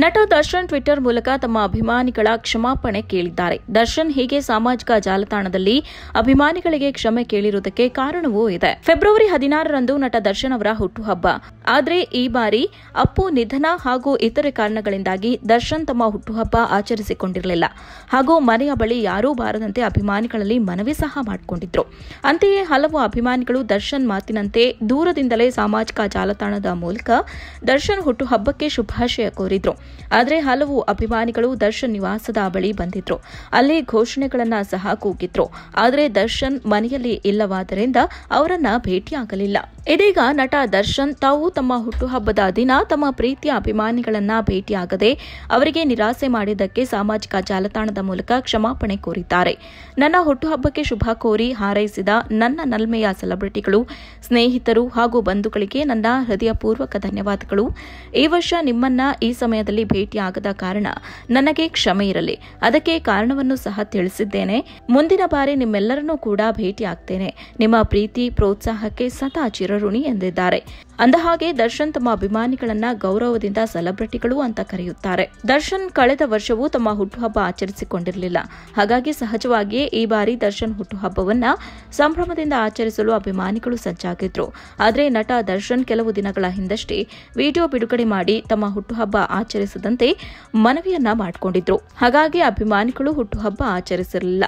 ನಟ ದರ್ಶನ್ ಟ್ವಿಟರ್ ಮೂಲಕ ತಮ್ಮ ಅಭಿಮಾನಿಗಳ ಕ್ಷಮಾಪಣೆ ಕೇಳಿದ್ದಾರೆ ದರ್ಶನ್ ಹೀಗೆ ಸಾಮಾಜಿಕ ಜಾಲತಾಣದಲ್ಲಿ ಅಭಿಮಾನಿಗಳಿಗೆ ಕ್ಷಮೆ ಕೇಳಿರುವುದಕ್ಕೆ ಕಾರಣವೂ ಇದೆ ಫೆಬ್ರವರಿ ಹದಿನಾರರಂದು ನಟ ದರ್ಶನ್ ಅವರ ಹುಟ್ಟುಹಬ್ಬ ಆದರೆ ಈ ಬಾರಿ ಅಪ್ಪು ನಿಧನ ಹಾಗೂ ಇತರೆ ಕಾರಣಗಳಿಂದಾಗಿ ದರ್ಶನ್ ತಮ್ಮ ಹುಟ್ಟುಹಬ್ಬ ಆಚರಿಸಿಕೊಂಡಿರಲಿಲ್ಲ ಹಾಗೂ ಮನೆಯ ಬಳಿ ಯಾರೂ ಬಾರದಂತೆ ಅಭಿಮಾನಿಗಳಲ್ಲಿ ಮನವಿ ಸಹ ಮಾಡಿಕೊಂಡಿದ್ರು ಅಂತೆಯೇ ಹಲವು ಅಭಿಮಾನಿಗಳು ದರ್ಶನ್ ಮಾತಿನಂತೆ ದೂರದಿಂದಲೇ ಸಾಮಾಜಿಕ ಜಾಲತಾಣದ ಮೂಲಕ ದರ್ಶನ್ ಹುಟ್ಟುಹಬ್ಬಕ್ಕೆ ಶುಭಾಶಯ ಕೋರಿದ್ರು ಆದರೆ ಹಲವು ಅಭಿಮಾನಿಗಳು ದರ್ಶನ್ ನಿವಾಸದ ಬಳಿ ಬಂದಿದ್ರು ಅಲ್ಲಿ ಘೋಷಣೆಗಳನ್ನ ಸಹ ಕೂಗಿದ್ರು ಆದರೆ ದರ್ಶನ್ ಮನೆಯಲ್ಲಿ ಇಲ್ಲವಾದ್ದರಿಂದ ಅವರನ್ನ ಭೇಟಿಯಾಗಲಿಲ್ಲ ಇದೀಗ ನಟ ದರ್ಶನ್ ತಾವು ತಮ್ಮ ಹುಟ್ಟುಹಬ್ಬದ ದಿನ ತಮ್ಮ ಪ್ರೀತಿಯ ಅಭಿಮಾನಿಗಳನ್ನ ಭೇಟಿಯಾಗದೆ ಅವರಿಗೆ ನಿರಾಸೆ ಮಾಡಿದ್ದಕ್ಕೆ ಸಾಮಾಜಿಕ ಜಾಲತಾಣದ ಮೂಲಕ ಕ್ಷಮಾಪಣೆ ಕೋರಿದ್ದಾರೆ ನನ್ನ ಹುಟ್ಟುಹಬ್ಬಕ್ಕೆ ಶುಭ ಕೋರಿ ಹಾರೈಸಿದ ನನ್ನ ನಲ್ಮೆಯ ಸೆಲೆಬ್ರಿಟಿಗಳು ಸ್ನೇಹಿತರು ಹಾಗೂ ಬಂಧುಗಳಿಗೆ ನನ್ನ ಹೃದಯಪೂರ್ವಕ ಧನ್ಯವಾದಗಳು ಈ ವರ್ಷ ನಿಮ್ಮನ್ನ ಈ ಸಮಯದ ಸಂದರ್ಭದಲ್ಲಿ ಭೇಟಿಯಾಗದ ಕಾರಣ ನನಗೆ ಕ್ಷಮೆ ಇರಲಿ ಅದಕ್ಕೆ ಕಾರಣವನ್ನು ಸಹ ತಿಳಿಸಿದ್ದೇನೆ ಮುಂದಿನ ಬಾರಿ ನಿಮ್ಮೆಲ್ಲರನ್ನೂ ಕೂಡ ಭೇಟಿಯಾಗ್ತೇನೆ ನಿಮ್ಮ ಪ್ರೀತಿ ಪ್ರೋತ್ಸಾಹಕ್ಕೆ ಸದಾ ಚಿರಋಣಿ ಎಂದಿದ್ದಾರೆ ಅಂದಹಾಗೆ ದರ್ಶನ್ ತಮ್ಮ ಅಭಿಮಾನಿಗಳನ್ನ ಗೌರವದಿಂದ ಸೆಲೆಬ್ರಿಟಿಗಳು ಅಂತ ಕರೆಯುತ್ತಾರೆ ದರ್ಶನ್ ಕಳೆದ ವರ್ಷವೂ ತಮ್ಮ ಹುಟ್ಟುಹಬ್ಬ ಆಚರಿಸಿಕೊಂಡಿರಲಿಲ್ಲ ಹಾಗಾಗಿ ಸಹಜವಾಗಿಯೇ ಈ ಬಾರಿ ದರ್ಶನ್ ಹುಟ್ಟುಹಬ್ಬವನ್ನ ಸಂಭ್ರಮದಿಂದ ಆಚರಿಸಲು ಅಭಿಮಾನಿಗಳು ಸಜ್ಜಾಗಿದ್ರು ಆದರೆ ನಟ ದರ್ಶನ್ ಕೆಲವು ದಿನಗಳ ಹಿಂದಷ್ಟೇ ವಿಡಿಯೋ ಬಿಡುಗಡೆ ಮಾಡಿ ತಮ್ಮ ಹುಟ್ಟುಹಬ್ಬ ಆಚರಿಸಿದ್ದಾರೆ ಆಚರಿಸದಂತೆ ಮನವಿಯನ್ನ ಮಾಡಿಕೊಂಡಿದ್ರು ಹಾಗಾಗಿ ಅಭಿಮಾನಿಗಳು ಹುಟ್ಟುಹಬ್ಬ ಆಚರಿಸಿರಲಿಲ್ಲ